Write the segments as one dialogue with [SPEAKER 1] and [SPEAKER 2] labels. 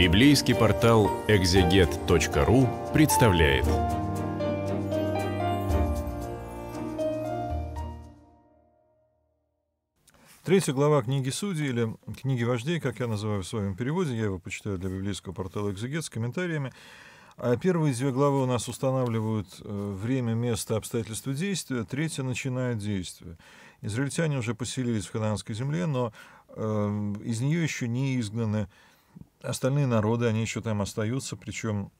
[SPEAKER 1] Библейский портал экзегет.ру представляет. Третья глава книги Судей или книги вождей, как я называю в своем переводе, я его почитаю для библейского портала «Экзегет» с комментариями. А первые две главы у нас устанавливают э, время, место, обстоятельства действия, третья начинает действие. Израильтяне уже поселились в Ханаанской земле, но э, из нее еще не изгнаны Остальные народы, они еще там остаются, причем,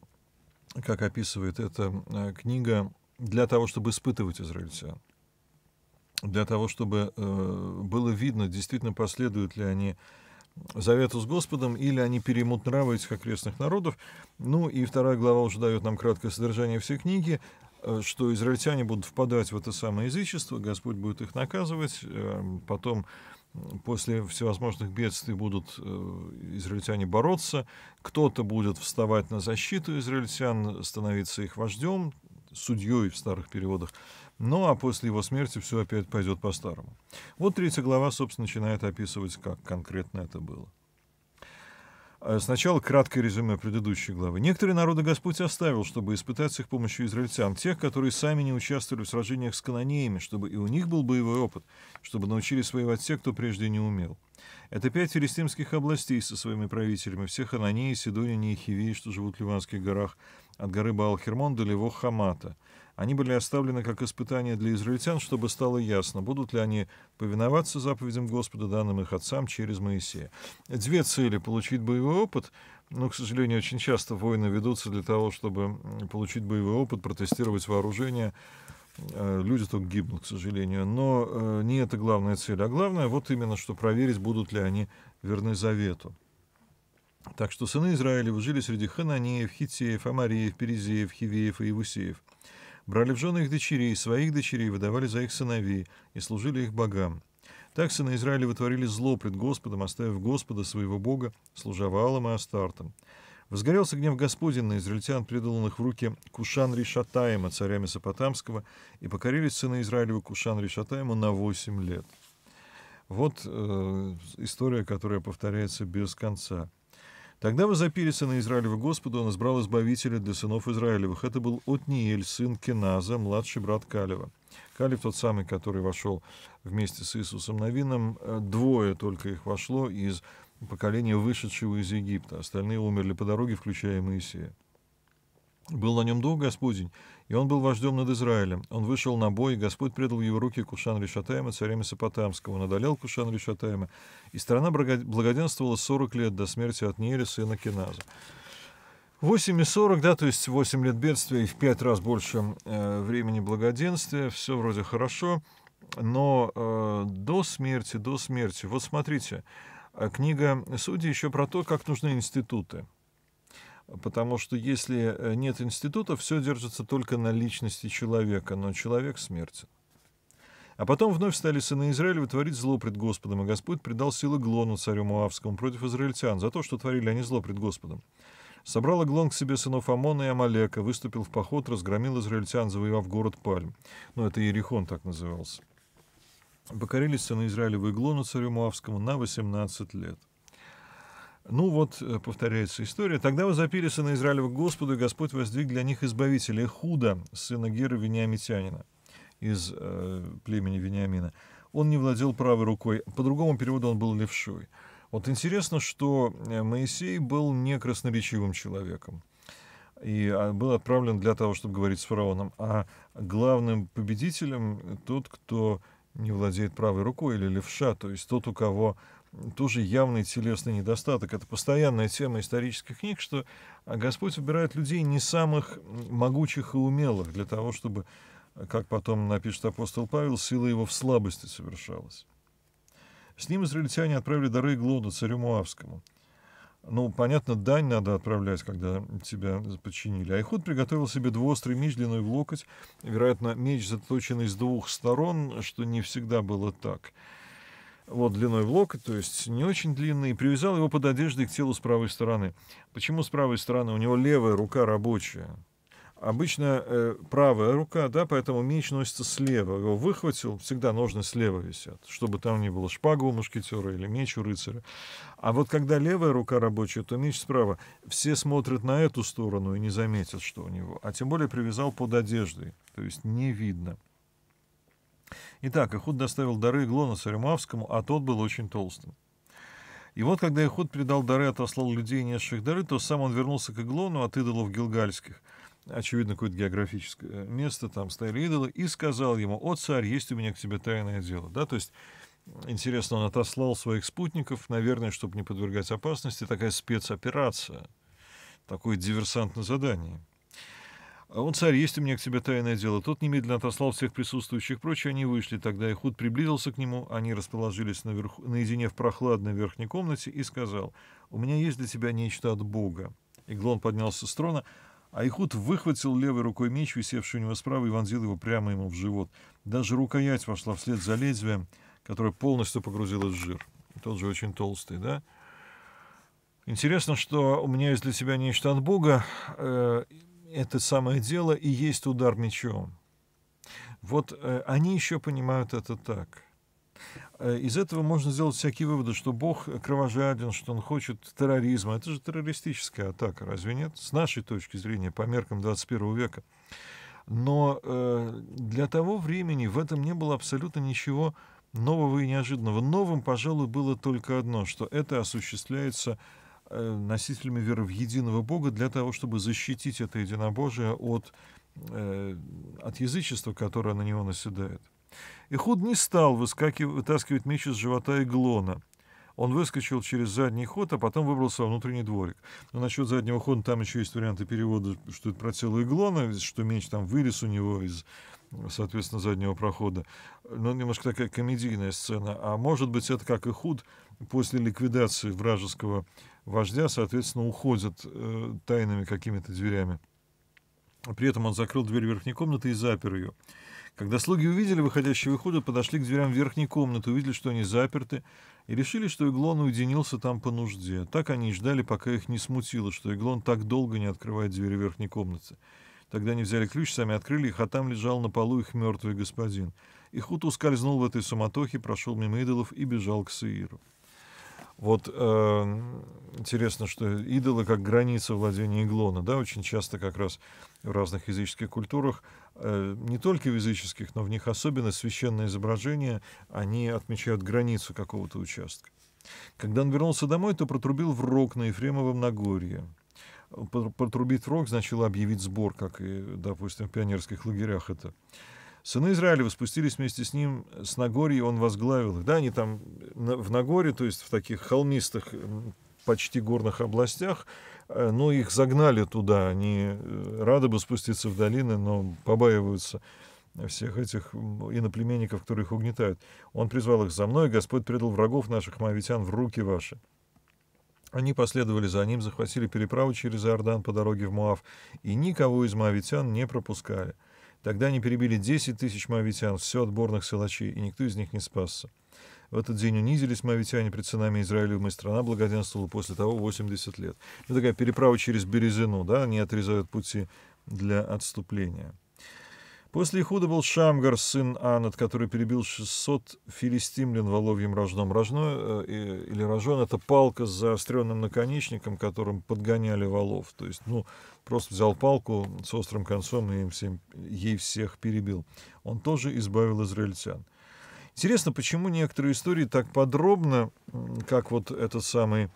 [SPEAKER 1] как описывает эта э, книга, для того, чтобы испытывать израильтян, для того, чтобы э, было видно, действительно последуют ли они завету с Господом, или они перемут нравы этих окрестных народов. Ну и вторая глава уже дает нам краткое содержание всей книги, э, что израильтяне будут впадать в это самое язычество, Господь будет их наказывать, потом после всевозможных бедствий будут э, израильтяне бороться, кто-то будет вставать на защиту израильтян, становиться их вождем, судьей в старых переводах. Ну а после его смерти все опять пойдет по-старому. Вот третья глава, собственно, начинает описывать, как конкретно это было. Э, сначала краткое резюме предыдущей главы. Некоторые народы Господь оставил, чтобы испытать с их помощью израильтян, тех, которые сами не участвовали в сражениях с канонеями, чтобы и у них был боевой опыт, чтобы научили воевать те, кто прежде не умел. Это пять филистимских областей со своими правителями, все Ханании, Сидоняне и Хивии, что живут в Ливанских горах, от горы Баал-Хермон до Лево Хамата. Они были оставлены как испытание для израильтян, чтобы стало ясно, будут ли они повиноваться заповедям Господа, данным их отцам через Моисея. Две цели — получить боевой опыт, но, ну, к сожалению, очень часто войны ведутся для того, чтобы получить боевой опыт, протестировать вооружение, Э, люди только гибнут, к сожалению. Но э, не это главная цель, а главное вот именно, что проверить, будут ли они верны завету. Так что сыны Израилевы жили среди хананеев, хитеев, амареев, перезеев, хивеев и евусеев. Брали в жены их дочерей, своих дочерей выдавали за их сыновей и служили их богам. Так сыны Израилевы творили зло пред Господом, оставив Господа, своего Бога, служа Ваалом и Астартом. Взгорелся гнев Господень на израильтян, преданных в руки Кушан-Ришатаема, царя Месопотамского, и покорились сыны Израилева Кушан-Ришатаема на восемь лет. Вот э, история, которая повторяется без конца. Тогда возопили сына Израилева Господу, он избрал избавителя для сынов Израилевых. Это был Отниель, сын Кеназа, младший брат Калева. Калев тот самый, который вошел вместе с Иисусом Новином, э, двое только их вошло из поколение вышедшего из Египта. Остальные умерли по дороге, включая Моисея. Был на нем долг Господень, и он был вождем над Израилем. Он вышел на бой, и Господь предал в его руки Кушан Решатаема, царя Месопотамского. Он одолел Кушан Решатаема, и страна благоденствовала 40 лет до смерти от Нееля, сына Кеназа. 8,40, да, то есть 8 лет бедствия и в 5 раз больше э, времени благоденствия, все вроде хорошо, но э, до смерти, до смерти, вот смотрите, а книга судей еще про то, как нужны институты. Потому что если э, нет института, все держится только на личности человека, но человек смертен. А потом вновь стали сыны Израиля вытворить зло пред Господом, и Господь предал силы Глону, царю Муавскому, против израильтян, за то, что творили они зло пред Господом. Собрал Глон к себе сынов Амона и Амалека, выступил в поход, разгромил израильтян, завоевав город Пальм. Ну, это Иерихон так назывался покорились сыны Израилевы Иглону царю Муавскому на 18 лет. Ну вот, э, повторяется история. «Тогда возопили сына Израилева к Господу, и Господь воздвиг для них избавителя Худа, сына Геры Вениамитянина, из э, племени Вениамина. Он не владел правой рукой. По другому переводу он был левшой. Вот интересно, что э, Моисей был не красноречивым человеком и а, был отправлен для того, чтобы говорить с фараоном. А главным победителем тот, кто не владеет правой рукой или левша, то есть тот, у кого тоже явный телесный недостаток. Это постоянная тема исторических книг, что Господь выбирает людей не самых могучих и умелых для того, чтобы, как потом напишет апостол Павел, сила его в слабости совершалась. С ним израильтяне отправили дары Глоду, царю Муавскому – ну, понятно, дань надо отправлять, когда тебя подчинили. Айхуд приготовил себе двуострый меч длиной в локоть. Вероятно, меч заточенный с двух сторон, что не всегда было так. Вот длиной в локоть, то есть не очень длинный, и привязал его под одеждой к телу с правой стороны. Почему с правой стороны? У него левая рука рабочая, Обычно э, правая рука, да, поэтому меч носится слева. Его выхватил, всегда ножны слева висят, чтобы там не было шпага у мушкетера или меч у рыцаря. А вот когда левая рука рабочая, то меч справа. Все смотрят на эту сторону и не заметят, что у него. А тем более привязал под одеждой, то есть не видно. Итак, Ихуд доставил дары Глоносу Ремавскому, а тот был очень толстым. И вот, когда Ихуд передал дары и отослал людей, несших дары, то сам он вернулся к Иглону от идолов гилгальских — очевидно, какое-то географическое э, место, там стояли идолы, и сказал ему, «О, царь, есть у меня к тебе тайное дело». Да, то есть Интересно, он отослал своих спутников, наверное, чтобы не подвергать опасности, такая спецоперация, такое диверсантное задание. «А он, царь, есть у меня к тебе тайное дело. Тот немедленно отослал всех присутствующих прочь, они вышли. Тогда Ихуд приблизился к нему, они расположились наверху, наедине в прохладной верхней комнате и сказал, «У меня есть для тебя нечто от Бога». И Глон поднялся с трона, Айхут выхватил левой рукой меч, висевший у него справа, и вонзил его прямо ему в живот. Даже рукоять вошла вслед за лезвием, которое полностью погрузилось в жир. Тот же очень толстый, да? Интересно, что у меня есть для тебя нечто от Бога. Э, это самое дело и есть удар мечом. Вот э, они еще понимают это так — Э, из этого можно сделать всякие выводы, что Бог кровожаден, что он хочет терроризма. Это же террористическая атака, разве нет? С нашей точки зрения, по меркам 21 века. Но э, для того времени в этом не было абсолютно ничего нового и неожиданного. Новым, пожалуй, было только одно, что это осуществляется э, носителями веры в единого Бога для того, чтобы защитить это единобожие от, э, от язычества, которое на него наседает. И худ не стал вытаскивать меч из живота иглона. Он выскочил через задний ход, а потом выбрался во внутренний дворик. Но насчет заднего хода там еще есть варианты перевода, что это про тело иглона, что меч там вылез у него из, соответственно, заднего прохода. Но немножко такая комедийная сцена. А может быть, это как и худ после ликвидации вражеского вождя, соответственно, уходит э, тайными какими-то дверями. При этом он закрыл дверь верхней комнаты и запер ее. Когда слуги увидели выходящего хода, подошли к дверям верхней комнаты, увидели, что они заперты, и решили, что Иглон уединился там по нужде. Так они и ждали, пока их не смутило, что Иглон так долго не открывает двери верхней комнаты. Тогда они взяли ключ, сами открыли их, а там лежал на полу их мертвый господин. И Ихут ускользнул в этой суматохе, прошел мимо идолов и бежал к Сеиру. Вот э, интересно, что идолы как граница владения иглона, да, очень часто как раз в разных языческих культурах, э, не только в языческих, но в них особенно священные изображения, они отмечают границу какого-то участка. Когда он вернулся домой, то протрубил в рог на Ефремовом Нагорье. Протрубить рог значило объявить сбор, как и, допустим, в пионерских лагерях это. Сыны Израилева спустились вместе с ним э, с Нагорья, и он возглавил их. Да, они там в Нагоре, то есть в таких холмистых, почти горных областях, э, но ну, их загнали туда. Они э, рады бы спуститься в долины, но побаиваются всех этих иноплеменников, которые их угнетают. Он призвал их за мной, и Господь предал врагов наших мавитян в руки ваши. Они последовали за ним, захватили переправу через Иордан по дороге в Моав, и никого из моавитян не пропускали. — Тогда они перебили 10 тысяч моавитян, все отборных силачей, и никто из них не спасся. В этот день унизились моавитяне пред сынами Израилевым, и страна благоденствовала после того 80 лет. Это такая переправа через Березину, да, они отрезают пути для отступления. После Ихуда был Шамгар, сын Анат, который перебил 600 филистимлян воловьем рожном. Рожно э, или рожон — это палка с заостренным наконечником, которым подгоняли волов. То есть, ну, просто взял палку с острым концом и им всем, ей всех перебил. Он тоже избавил израильтян. Интересно, почему некоторые истории так подробно, как вот этот самый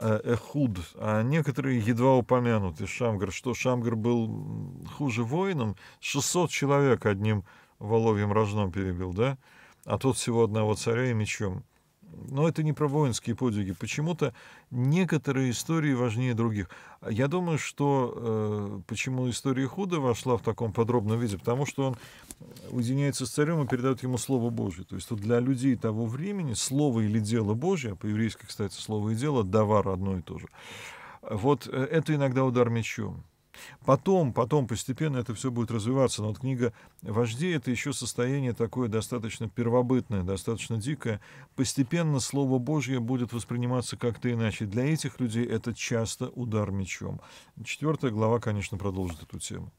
[SPEAKER 1] Эхуд, э, а некоторые едва упомянуты. Шамгар, что Шамгар был хуже воином, 600 человек одним воловьим рожном перебил, да? А тот всего одного царя и мечом но это не про воинские подвиги. Почему-то некоторые истории важнее других. Я думаю, что э, почему история Худа вошла в таком подробном виде, потому что он уединяется с царем и передает ему Слово Божье. То есть тут для людей того времени слово или дело Божье, а по-еврейски, кстати, слово и дело, давар одно и то же. Вот э, это иногда удар мечом. Потом, потом постепенно это все будет развиваться. Но вот книга «Вождей» — это еще состояние такое достаточно первобытное, достаточно дикое. Постепенно Слово Божье будет восприниматься как-то иначе. Для этих людей это часто удар мечом. Четвертая глава, конечно, продолжит эту тему.